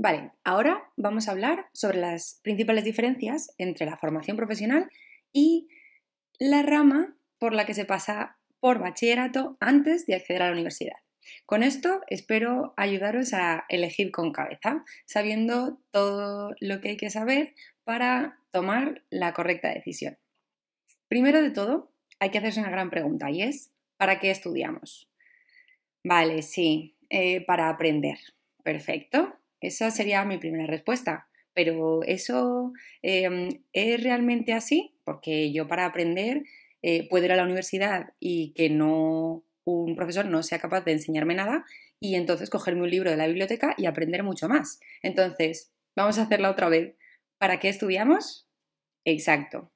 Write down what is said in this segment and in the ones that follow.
Vale, ahora vamos a hablar sobre las principales diferencias entre la formación profesional y la rama por la que se pasa por bachillerato antes de acceder a la universidad. Con esto espero ayudaros a elegir con cabeza, sabiendo todo lo que hay que saber para tomar la correcta decisión. Primero de todo, hay que hacerse una gran pregunta y es, ¿para qué estudiamos? Vale, sí, eh, para aprender. Perfecto, esa sería mi primera respuesta. Pero eso em, es realmente así, porque yo para aprender eh, puedo ir a la universidad y que no un profesor no sea capaz de enseñarme nada y entonces cogerme un libro de la biblioteca y aprender mucho más. Entonces, vamos a hacerla otra vez. ¿Para qué estudiamos? Exacto.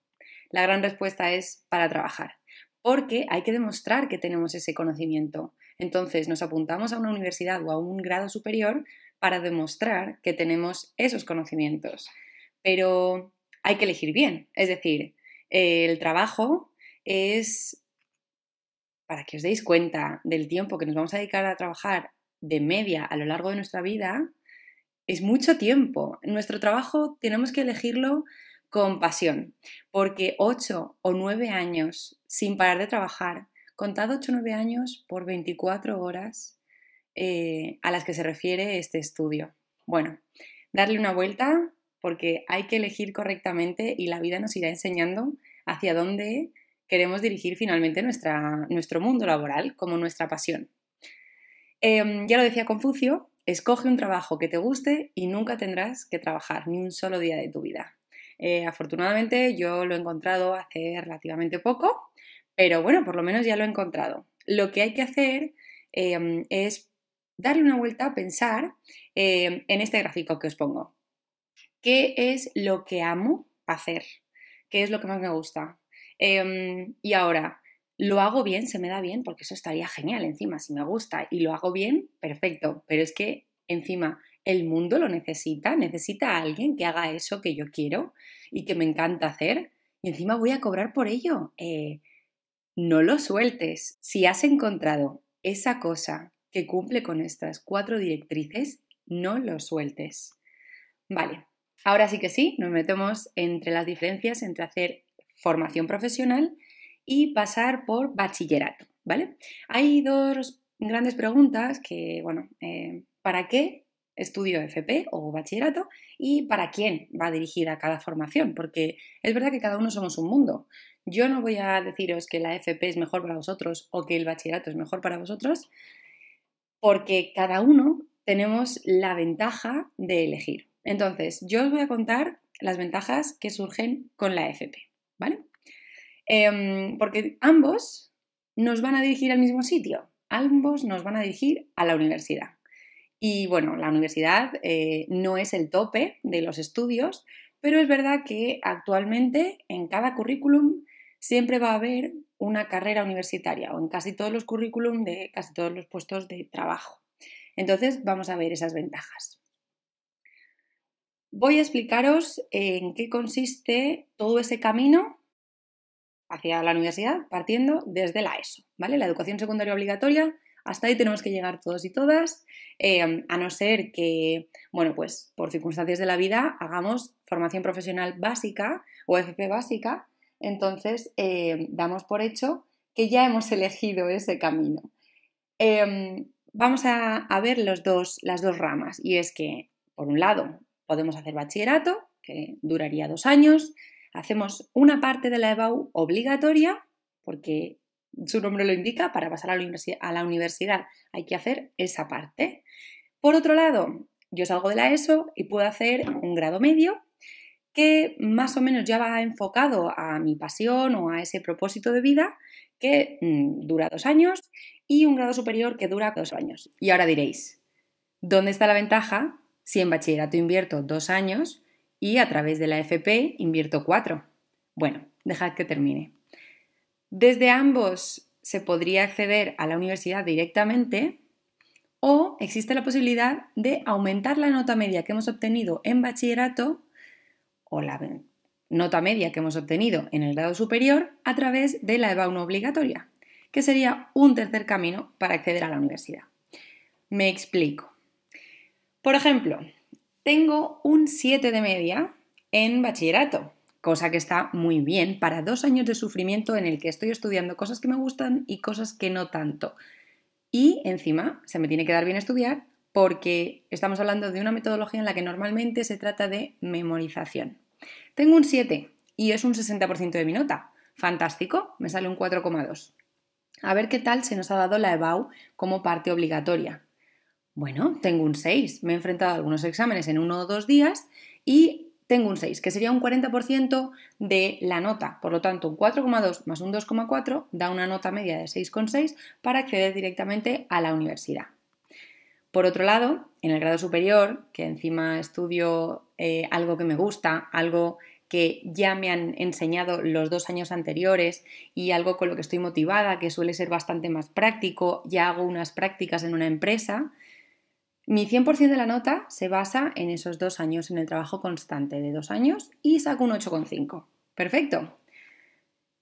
La gran respuesta es para trabajar, porque hay que demostrar que tenemos ese conocimiento. Entonces, nos apuntamos a una universidad o a un grado superior para demostrar que tenemos esos conocimientos. Pero hay que elegir bien, es decir, el trabajo es, para que os deis cuenta del tiempo que nos vamos a dedicar a trabajar de media a lo largo de nuestra vida, es mucho tiempo. Nuestro trabajo tenemos que elegirlo con pasión, porque ocho o nueve años sin parar de trabajar, contad ocho o 9 años por 24 horas, eh, a las que se refiere este estudio. Bueno, darle una vuelta porque hay que elegir correctamente y la vida nos irá enseñando hacia dónde queremos dirigir finalmente nuestra, nuestro mundo laboral como nuestra pasión. Em, ya lo decía Confucio, escoge un trabajo que te guste y nunca tendrás que trabajar ni un solo día de tu vida. Eh, afortunadamente yo lo he encontrado hace relativamente poco, pero bueno, por lo menos ya lo he encontrado. Lo que hay que hacer em, es darle una vuelta a pensar eh, en este gráfico que os pongo. ¿Qué es lo que amo hacer? ¿Qué es lo que más me gusta? Em, y ahora, ¿lo hago bien? ¿Se me da bien? Porque eso estaría genial encima, si me gusta y lo hago bien, perfecto. Pero es que encima el mundo lo necesita, necesita a alguien que haga eso que yo quiero y que me encanta hacer y encima voy a cobrar por ello. Eh, no lo sueltes. Si has encontrado esa cosa que cumple con estas cuatro directrices, no lo sueltes. Vale, ahora sí que sí, nos metemos entre las diferencias entre hacer formación profesional y pasar por bachillerato, ¿vale? Hay dos grandes preguntas que, bueno, eh, ¿para qué estudio FP o bachillerato y para quién va dirigida cada formación? Porque es verdad que cada uno somos un mundo. Yo no voy a deciros que la FP es mejor para vosotros o que el bachillerato es mejor para vosotros, porque cada uno tenemos la ventaja de elegir. Entonces, yo os voy a contar las ventajas que surgen con la FP, ¿vale? Em, porque ambos nos van a dirigir al mismo sitio, ambos nos van a dirigir a la universidad. Y bueno, la universidad eh, no es el tope de los estudios, pero es verdad que actualmente en cada currículum siempre va a haber una carrera universitaria o en casi todos los currículum de casi todos los puestos de trabajo. Entonces, vamos a ver esas ventajas. Voy a explicaros en qué consiste todo ese camino hacia la universidad partiendo desde la ESO, ¿vale? La educación secundaria obligatoria, hasta ahí tenemos que llegar todos y todas, eh, a no ser que, bueno, pues por circunstancias de la vida hagamos formación profesional básica o FP básica, entonces eh, damos por hecho que ya hemos elegido ese camino. Em, vamos a, ver las dos ramas y es que, por un lado, podemos hacer bachillerato, que duraría dos años, hacemos una parte de la EBAU obligatoria, porque su nombre lo indica, para pasar a la, a la universidad hay que hacer esa parte. Por otro lado, yo salgo de la ESO y puedo hacer un grado medio que más o menos ya va enfocado a mi pasión o a ese propósito de vida que mm, dura dos años y un grado superior que dura dos años. Y ahora diréis, ¿dónde está la ventaja si en bachillerato invierto dos años y a través de la FP invierto cuatro? Bueno, dejad que termine. Desde ambos se podría acceder a la universidad directamente o existe la posibilidad de aumentar la nota media que hemos obtenido en bachillerato o la nota media que hemos obtenido en el grado superior a través de la EVA obligatoria, que sería un tercer camino para acceder a la universidad. Me explico. Por ejemplo, tengo un 7 de media en bachillerato, cosa que está muy bien para dos años de sufrimiento en el que estoy estudiando cosas que me gustan y cosas que no tanto. Y encima se me tiene que dar bien estudiar porque estamos hablando de una metodología en la que normalmente se trata de memorización. Tengo un 7 y es un 60% de mi nota. Fantástico, me sale un 4,2. A ver qué tal se nos ha dado la EBAU como parte obligatoria. Bueno, tengo un 6, me he enfrentado a algunos exámenes en uno o dos días y tengo un 6, que sería un 40% de la nota. Por lo tanto, un 4,2 más un 2,4 da una nota media de 6,6 para acceder directamente a la universidad. Por otro lado, en el grado superior, que encima estudio eh, algo que me gusta, algo que ya me han enseñado los dos años anteriores y algo con lo que estoy motivada, que suele ser bastante más práctico, ya hago unas prácticas en una empresa. Mi 100% de la nota se basa en esos dos años, en el trabajo constante de dos años y saco un 8,5. Perfecto.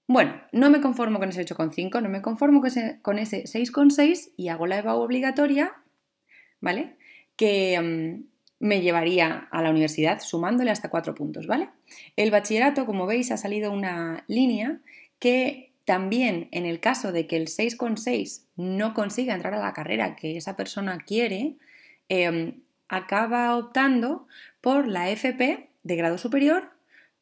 Bueno, no me conformo con ese 8,5, no me conformo con ese, con 6,6 y hago la EVA obligatoria, ¿vale? Que, mm, me llevaría a la universidad sumándole hasta cuatro puntos, ¿vale? El bachillerato, como veis, ha salido una línea que también en el caso de que el 6,6 no consiga entrar a la carrera que esa persona quiere, em, acaba optando por la FP de grado superior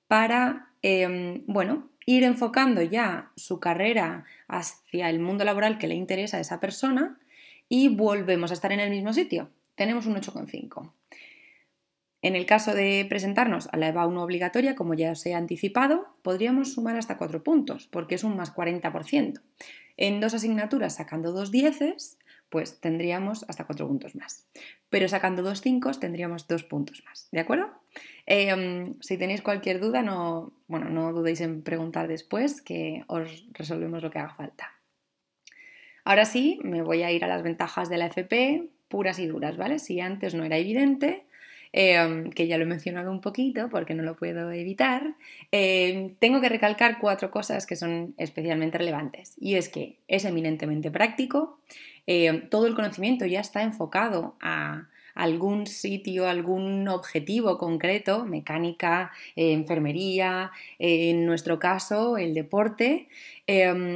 para, em, bueno, ir enfocando ya su carrera hacia el mundo laboral que le interesa a esa persona y volvemos a estar en el mismo sitio. Tenemos un 8,5. En el caso de presentarnos a la EVA 1 obligatoria, como ya os he anticipado, podríamos sumar hasta 4 puntos, porque es un más 40%. En dos asignaturas, sacando dos dieces, pues tendríamos hasta 4 puntos más. Pero sacando dos 5 tendríamos 2 puntos más, ¿de acuerdo? Em, si tenéis cualquier duda, no, bueno, no dudéis en preguntar después, que os resolvemos lo que haga falta. Ahora sí, me voy a ir a las ventajas de la e FP puras y duras, ¿vale? Si antes no era evidente, Em, que ya lo he mencionado un poquito porque no lo puedo evitar, em, tengo que recalcar cuatro cosas que son especialmente relevantes. Y es que es eminentemente práctico, em, todo el conocimiento ya está enfocado a algún sitio, algún objetivo concreto, mecánica, enfermería, en nuestro caso el deporte,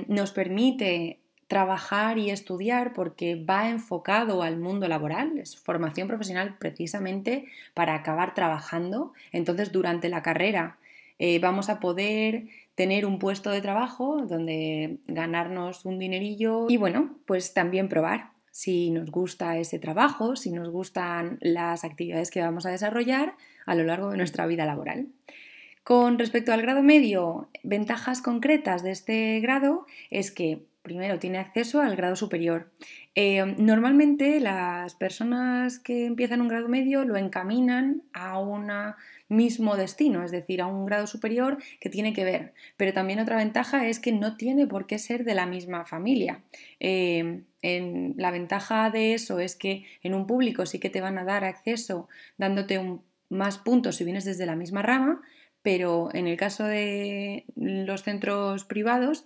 nos permite trabajar y estudiar porque va enfocado al mundo laboral, es formación profesional precisamente para acabar trabajando. Entonces, durante la carrera eh, vamos a poder tener un puesto de trabajo donde ganarnos un dinerillo y bueno, pues también probar si nos gusta ese trabajo, si nos gustan las actividades que vamos a desarrollar a lo largo de nuestra vida laboral. Con respecto al grado medio, ventajas concretas de este grado es que primero, tiene acceso al grado superior. Eh, normalmente las personas que empiezan un grado medio lo encaminan a un mismo destino, es decir, a un grado superior que tiene que ver. Pero también otra ventaja es que no tiene por qué ser de la misma familia. Eh, en, la ventaja de eso es que en un público sí que te van a dar acceso dándote más puntos si vienes desde la misma rama, pero en el caso de los centros privados,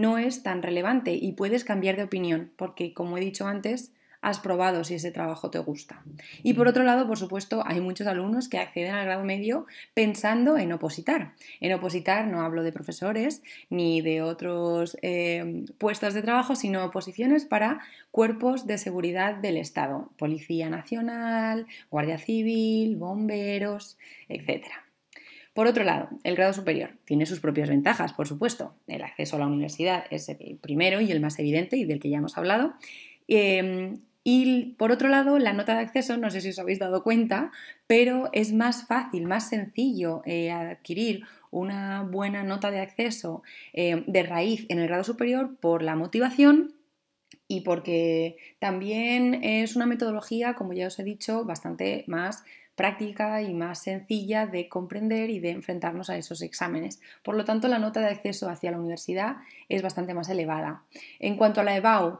no es tan relevante y puedes cambiar de opinión, porque como he dicho antes, has probado si ese trabajo te gusta. Y por otro lado, por supuesto, hay muchos alumnos que acceden al grado medio pensando en opositar. En opositar no hablo de profesores ni de otros eh, puestos de trabajo, sino oposiciones para cuerpos de seguridad del Estado, Policía Nacional, Guardia Civil, bomberos, etcétera. Por otro lado, el grado superior tiene sus propias ventajas, por supuesto. El acceso a la universidad es el primero y el más evidente y del que ya hemos hablado. Em, y por otro lado, la nota de acceso, no sé si os habéis dado cuenta, pero es más fácil, más sencillo eh, adquirir una buena nota de acceso em, de raíz en el grado superior por la motivación y porque también es una metodología, como ya os he dicho, bastante más práctica y más sencilla de comprender y de enfrentarnos a esos exámenes. Por lo tanto, la nota de acceso hacia la universidad es bastante más elevada. En cuanto a la EBAU,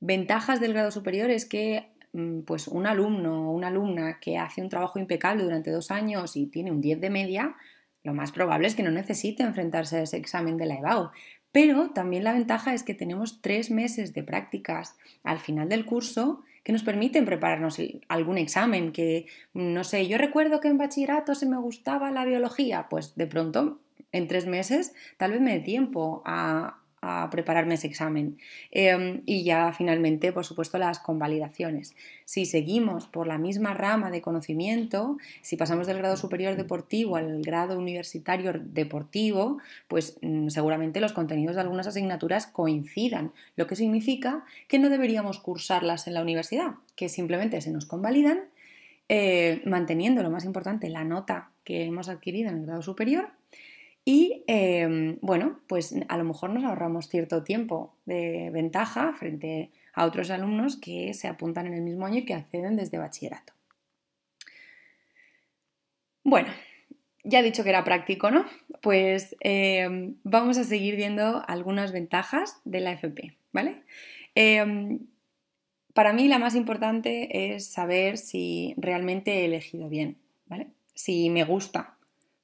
ventajas del grado superior es que mm, pues un alumno o una alumna que hace un trabajo impecable durante dos años y tiene un 10 de media, lo más probable es que no necesite enfrentarse a ese examen de la EBAU. Pero también la ventaja es que tenemos tres meses de prácticas al final del curso que nos permiten prepararnos algún examen, que no sé, yo recuerdo que en bachillerato se me gustaba la biología, pues de pronto en tres meses tal vez me dé tiempo a, a prepararme ese examen. Em, y ya finalmente, por supuesto, las convalidaciones. Si seguimos por la misma rama de conocimiento, si pasamos del grado superior deportivo al grado universitario deportivo, pues mm, seguramente los contenidos de algunas asignaturas coincidan, lo que significa que no deberíamos cursarlas en la universidad, que simplemente se nos convalidan. Eh, manteniendo lo más importante, la nota que hemos adquirido en el grado superior y em, bueno, pues a lo mejor nos ahorramos cierto tiempo de ventaja frente a otros alumnos que se apuntan en el mismo año y que acceden desde bachillerato. Bueno, ya he dicho que era práctico, ¿no? Pues em, vamos a seguir viendo algunas ventajas de la FP, ¿vale? Em, para mí la más importante es saber si realmente he elegido bien, ¿vale? Si me gusta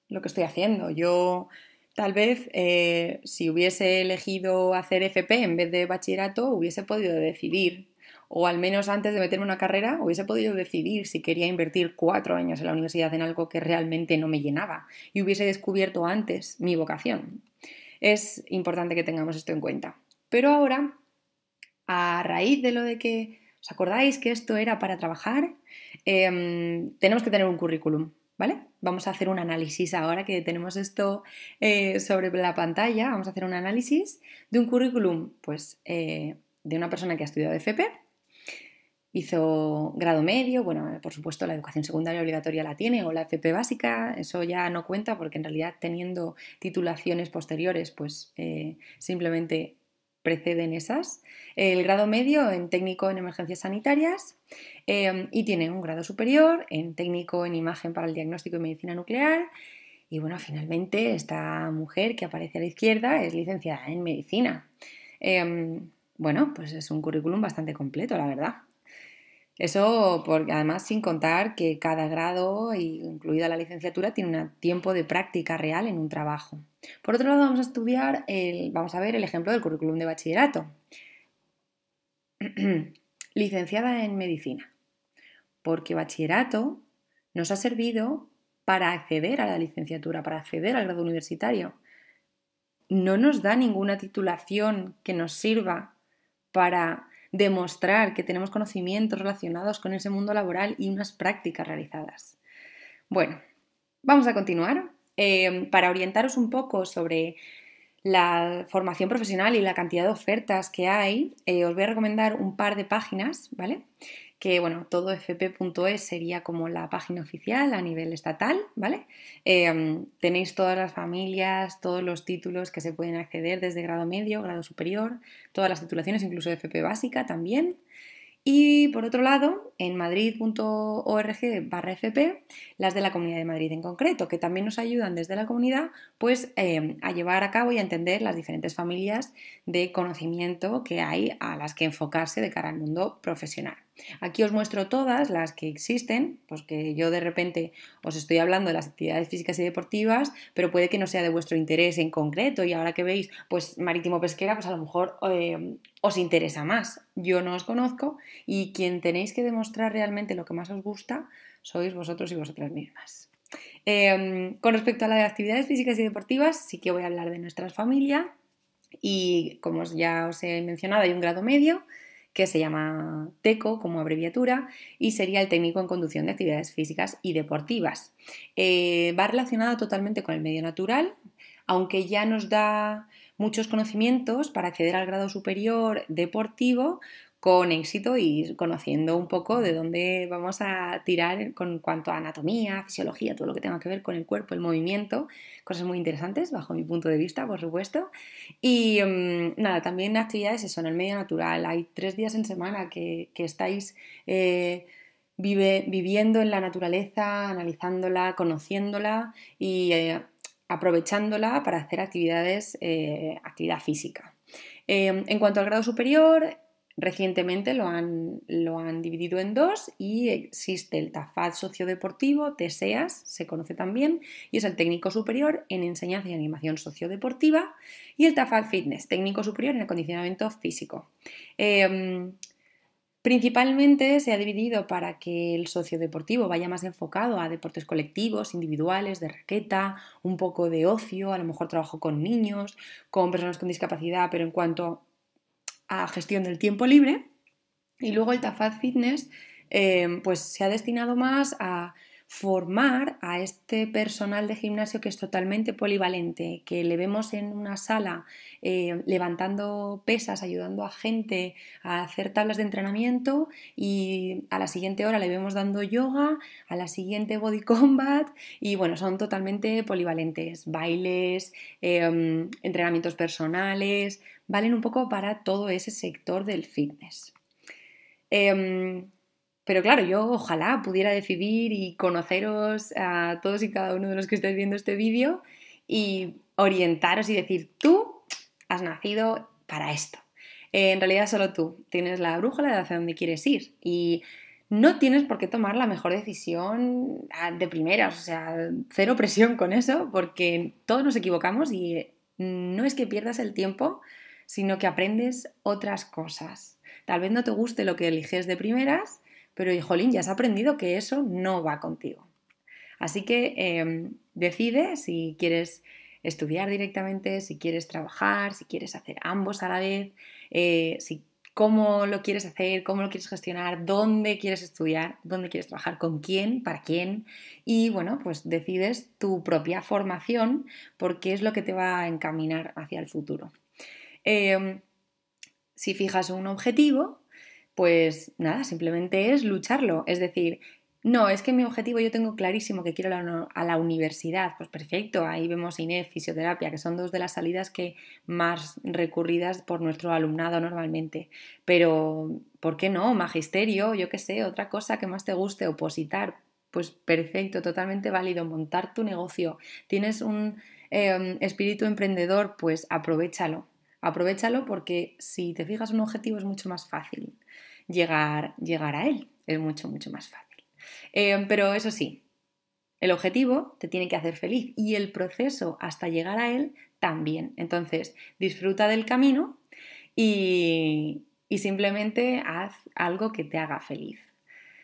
lo que estoy haciendo. Yo tal vez eh, si hubiese elegido hacer FP en vez de bachillerato, hubiese podido decidir, o al menos antes de meterme en una carrera, hubiese podido decidir si quería invertir cuatro años en la universidad en algo que realmente no me llenaba y hubiese descubierto antes mi vocación. Es importante que tengamos esto en cuenta. Pero ahora, a raíz de lo de que, ¿os acordáis que esto era para trabajar? Em, tenemos que tener un currículum. ¿vale? Vamos a hacer un análisis ahora que tenemos esto eh, sobre la pantalla, vamos a hacer un análisis de un currículum, pues, eh, de una persona que ha estudiado FP, hizo grado medio, bueno, por supuesto la educación secundaria obligatoria la tiene o la FP básica, eso ya no cuenta porque en realidad teniendo titulaciones posteriores, pues eh, simplemente preceden esas. El grado medio en técnico en emergencias sanitarias em, y tiene un grado superior en técnico en imagen para el diagnóstico y medicina nuclear. Y bueno, finalmente esta mujer que aparece a la izquierda es licenciada en medicina. Em, bueno, pues es un currículum bastante completo, la verdad. Eso además sin contar que cada grado, incluida la licenciatura, tiene un tiempo de práctica real en un trabajo. Por otro lado, vamos a estudiar el, vamos a ver el ejemplo del currículum de bachillerato. Licenciada en medicina, porque bachillerato nos ha servido para acceder a la licenciatura, para acceder al grado universitario. No nos da ninguna titulación que nos sirva para demostrar que tenemos conocimientos relacionados con ese mundo laboral y unas prácticas realizadas. Bueno, vamos a continuar. Eh, para orientaros un poco sobre la formación profesional y la cantidad de ofertas que hay, eh, os voy a recomendar un par de páginas, ¿vale? Que bueno, todo fp.es sería como la página oficial a nivel estatal, ¿vale? Eh, tenéis todas las familias, todos los títulos que se pueden acceder desde grado medio, grado superior, todas las titulaciones, incluso FP básica también. Y por otro lado, en madrid.org FP, las de la Comunidad de Madrid en concreto, que también nos ayudan desde la comunidad pues, em, a llevar a cabo y a entender las diferentes familias de conocimiento que hay a las que enfocarse de cara al mundo profesional. Aquí os muestro todas las que existen, pues yo de repente os estoy hablando de las actividades físicas y deportivas, pero puede que no sea de vuestro interés en concreto y ahora que veis, pues marítimo pesquera, pues a lo mejor em, os interesa más. Yo no os conozco y quien tenéis que demostrar realmente lo que más os gusta sois vosotros y vosotras mismas. Em, con respecto a las actividades físicas y deportivas, sí que voy a hablar de nuestras familias y como ya os he mencionado, hay un grado medio, que se llama TECO como abreviatura, y sería el técnico en conducción de actividades físicas y deportivas. Eh, va relacionada totalmente con el medio natural, aunque ya nos da muchos conocimientos para acceder al grado superior deportivo, con éxito y conociendo un poco de dónde vamos a tirar con cuanto a anatomía, fisiología, todo lo que tenga que ver con el cuerpo, el movimiento, cosas muy interesantes bajo mi punto de vista, por supuesto. Y mm, nada, también actividades eso, en el medio natural. Hay tres días en semana que, estáis eh, viviendo en la naturaleza, analizándola, conociéndola y eh, aprovechándola para hacer actividades, eh, actividad física. en cuanto al grado superior, Recientemente lo han, lo han dividido en dos y existe el TAFAD sociodeportivo, TSEAS, e se conoce también, y es el técnico superior en enseñanza y animación sociodeportiva, y el TAFAD Fitness, técnico superior en acondicionamiento físico. Em, principalmente se ha dividido para que el sociodeportivo vaya más enfocado a deportes colectivos, individuales, de raqueta, un poco de ocio, a lo mejor trabajo con niños, con personas con discapacidad, pero en cuanto a gestión del tiempo libre. Y luego el Tafad Fitness eh, pues se ha destinado más a formar a este personal de gimnasio que es totalmente polivalente, que le vemos en una sala eh, levantando pesas, ayudando a gente a hacer tablas de entrenamiento y a la siguiente hora le vemos dando yoga, a la siguiente body combat y bueno, son totalmente polivalentes, bailes, em, entrenamientos personales, valen un poco para todo ese sector del fitness. Em, pero claro, yo ojalá pudiera decidir y conoceros a todos y cada uno de los que estáis viendo este vídeo y orientaros y decir, tú has nacido para esto. Eh, en realidad solo tú tienes la brújula de hacia dónde quieres ir y no tienes por qué tomar la mejor decisión ah, de primeras, o sea, cero presión con eso, porque todos nos equivocamos y no es que pierdas el tiempo, sino que aprendes otras cosas. Tal vez no te guste lo que eliges de primeras, pero Jolín ya has aprendido que eso no va contigo. Así que em, decides si quieres estudiar directamente, si quieres trabajar, si quieres hacer ambos a la vez, eh, si, cómo lo quieres hacer, cómo lo quieres gestionar, dónde quieres estudiar, dónde quieres trabajar, con quién, para quién. Y bueno, pues decides tu propia formación porque es lo que te va a encaminar hacia el futuro. Em, si fijas un objetivo, pues nada, simplemente es lucharlo. Es decir, no, es que mi objetivo yo tengo clarísimo que quiero a la universidad. Pues perfecto, ahí vemos INEF, fisioterapia, que son dos de las salidas que más recurridas por nuestro alumnado normalmente. Pero, ¿por qué no? Magisterio, yo qué sé, otra cosa que más te guste, opositar. Pues perfecto, totalmente válido, montar tu negocio. Tienes un em, espíritu emprendedor, pues aprovechalo. Aprovechalo porque si te fijas un objetivo es mucho más fácil llegar, llegar a él. Es mucho, mucho más fácil. Eh, pero eso sí, el objetivo te tiene que hacer feliz y el proceso hasta llegar a él también. Entonces, disfruta del camino y, simplemente haz algo que te haga feliz.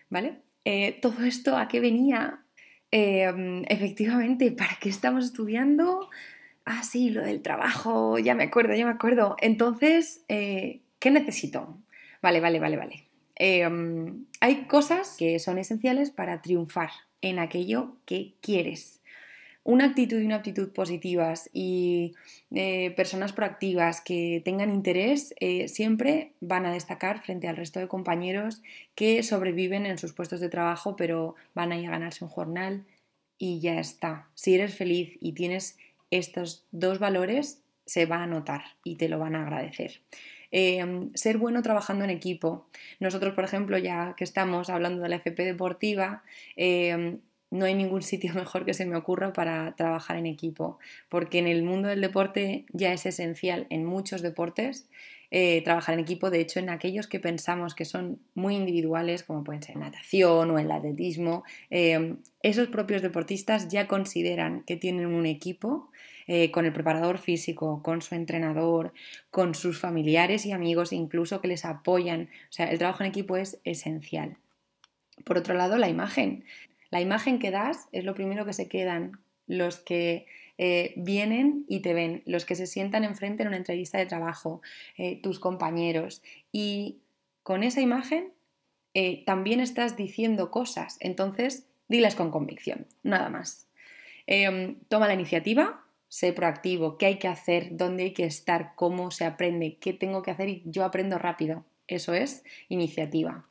¿Vale? Eh, todo esto a qué venía, em, efectivamente, ¿para qué estamos estudiando? Ah, sí, lo del trabajo, ya me acuerdo, ya me acuerdo. Entonces, eh, ¿qué necesito? Vale, vale, vale, vale. Em, hay cosas que son esenciales para triunfar en aquello que quieres. Una actitud y una actitud positivas y eh, personas proactivas que tengan interés eh, siempre van a destacar frente al resto de compañeros que sobreviven en sus puestos de trabajo pero van a ir a ganarse un jornal y ya está. Si eres feliz y tienes estos dos valores, se va a notar y te lo van a agradecer. Em, ser bueno trabajando en equipo. Nosotros, por ejemplo, ya que estamos hablando de la FP deportiva, em, no hay ningún sitio mejor que se me ocurra para trabajar en equipo, porque en el mundo del deporte ya es esencial en muchos deportes eh, trabajar en equipo, de hecho en aquellos que pensamos que son muy individuales, como pueden ser natación o el atletismo, em, esos propios deportistas ya consideran que tienen un equipo eh, con el preparador físico, con su entrenador, con sus familiares y amigos e incluso que les apoyan. O sea, el trabajo en equipo es esencial. Por otro lado, la imagen. La imagen que das es lo primero que se quedan los que eh, vienen y te ven, los que se sientan enfrente en una entrevista de trabajo, eh, tus compañeros. Y con esa imagen también estás diciendo cosas, entonces dilas con convicción, nada más. Em, toma la iniciativa, sé proactivo, qué hay que hacer, dónde hay que estar, cómo se aprende, qué tengo que hacer y yo aprendo rápido. Eso es iniciativa.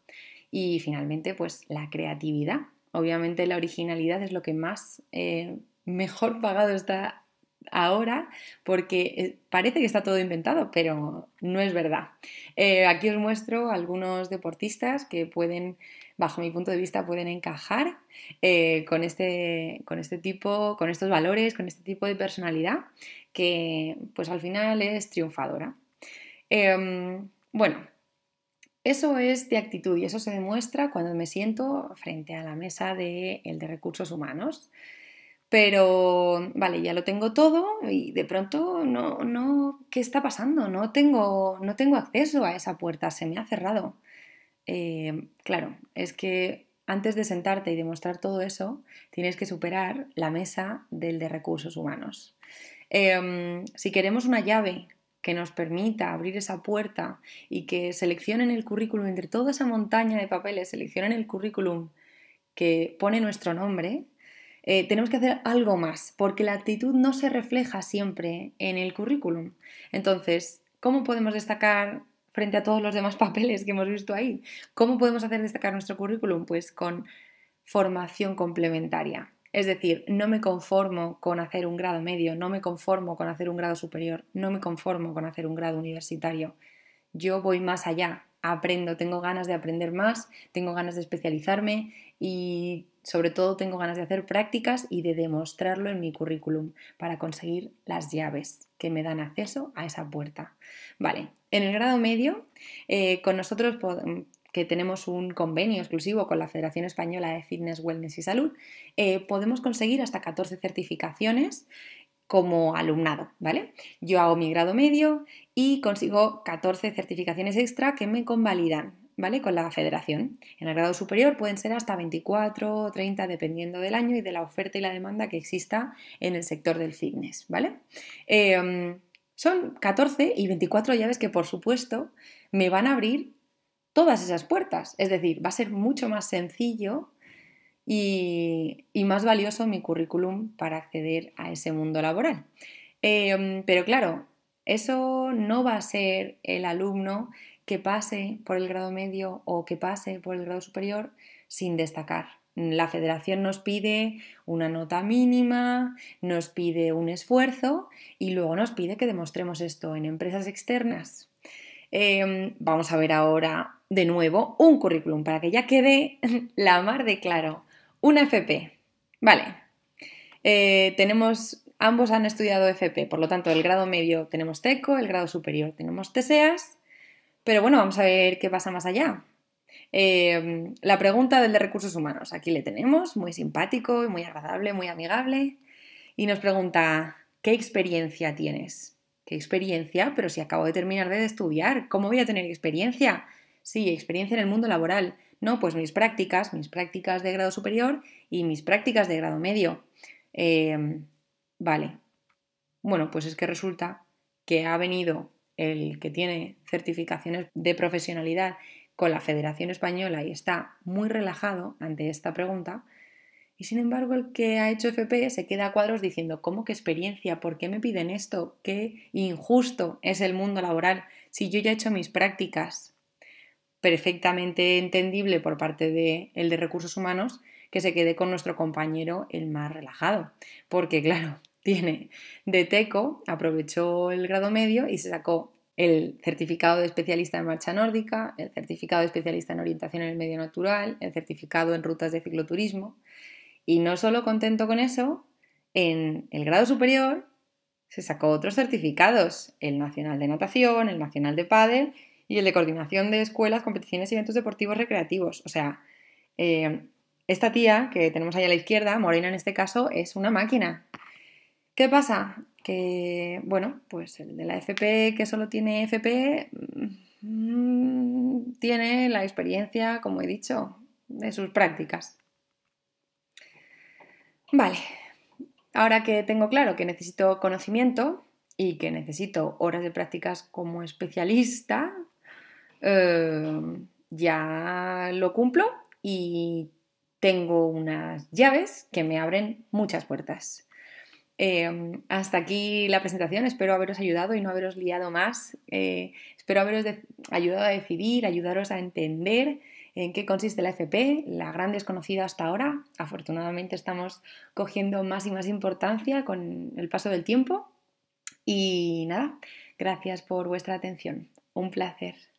Y finalmente, pues la creatividad. Obviamente la originalidad es lo que más eh, mejor pagado está ahora porque eh, parece que está todo inventado, pero no es verdad. Eh, aquí os muestro algunos deportistas que pueden bajo mi punto de vista, pueden encajar eh, con, este, con este tipo, con estos valores, con este tipo de personalidad que pues al final es triunfadora. Em, bueno, eso es de actitud y eso se demuestra cuando me siento frente a la mesa de, de recursos humanos. Pero, vale, ya lo tengo todo y de pronto no, no, ¿qué está pasando? No tengo, no tengo acceso a esa puerta, se me ha cerrado. Em, claro, es que antes de sentarte y demostrar todo eso, tienes que superar la mesa del de recursos humanos. Em, si queremos una llave que nos permita abrir esa puerta y que seleccionen el currículum entre toda esa montaña de papeles, seleccionen el currículum que pone nuestro nombre, eh, tenemos que hacer algo más, porque la actitud no se refleja siempre en el currículum. Entonces, ¿cómo podemos destacar frente a todos los demás papeles que hemos visto ahí. ¿Cómo podemos hacer destacar nuestro currículum? Pues con formación complementaria. Es decir, no me conformo con hacer un grado medio, no me conformo con hacer un grado superior, no me conformo con hacer un grado universitario. Yo voy más allá, aprendo, tengo ganas de aprender más, tengo ganas de especializarme y sobre todo tengo ganas de hacer prácticas y de demostrarlo en mi currículum para conseguir las llaves que me dan acceso a esa puerta. Vale, en el grado medio, eh, con nosotros que tenemos un convenio exclusivo con la Federación Española de Fitness, Wellness y Salud, eh, podemos conseguir hasta 14 certificaciones como alumnado, ¿vale? Yo hago mi grado medio y consigo 14 certificaciones extra que me convalidan, ¿vale? Con la federación. En el grado superior pueden ser hasta 24 o 30 dependiendo del año y de la oferta y la demanda que exista en el sector del fitness, ¿vale? Eh, son 14 y 24 llaves que, por supuesto, me van a abrir todas esas puertas. Es decir, va a ser mucho más sencillo y, más valioso mi currículum para acceder a ese mundo laboral. Em, pero claro, eso no va a ser el alumno que pase por el grado medio o que pase por el grado superior sin destacar. La federación nos pide una nota mínima, nos pide un esfuerzo y luego nos pide que demostremos esto en empresas externas. Em, vamos a ver ahora de nuevo un currículum para que ya quede la mar de claro. Un FP. Vale. Eh, tenemos, ambos han estudiado FP, por lo tanto el grado medio tenemos TECO, el grado superior tenemos TESEAS, pero bueno, vamos a ver qué pasa más allá. Em, la pregunta del de recursos humanos, aquí le tenemos, muy simpático muy agradable, muy amigable, y nos pregunta, ¿qué experiencia tienes? ¿Qué experiencia? Pero si acabo de terminar de estudiar, ¿cómo voy a tener experiencia? Sí, experiencia en el mundo laboral. No, pues mis prácticas, mis prácticas de grado superior y mis prácticas de grado medio. Em, vale. Bueno, pues es que resulta que ha venido el que tiene certificaciones de profesionalidad con la Federación Española y está muy relajado ante esta pregunta. Y sin embargo, el que ha hecho FP se queda a cuadros diciendo, ¿cómo que experiencia? ¿Por qué me piden esto? ¿Qué injusto es el mundo laboral si yo ya he hecho mis prácticas? Perfectamente entendible por parte del el de recursos humanos que se quede con nuestro compañero el más relajado. Porque claro, tiene de teco, aprovechó el grado medio y se sacó el certificado de especialista en marcha nórdica, el certificado de especialista en orientación en el medio natural, el certificado en rutas de cicloturismo. Y no solo contento con eso, en el grado superior se sacó otros certificados, el nacional de natación, el nacional de pádel y el de coordinación de escuelas, competiciones y eventos deportivos recreativos. O sea, eh, esta tía que tenemos ahí a la izquierda, Morena en este caso, es una máquina. ¿Qué pasa? que, bueno, pues el de la FP que solo tiene FP mm, tiene la experiencia, como he dicho, de sus prácticas. Vale, ahora que tengo claro que necesito conocimiento y que necesito horas de prácticas como especialista, eh, ya lo cumplo y tengo unas llaves que me abren muchas puertas. Em, hasta aquí la presentación, espero haberos ayudado y no haberos liado más. Eh, espero haberos ayudado a decidir, ayudaros a entender en qué consiste la FP, la gran desconocida hasta ahora. Afortunadamente estamos cogiendo más y más importancia con el paso del tiempo. Y nada, gracias por vuestra atención. Un placer.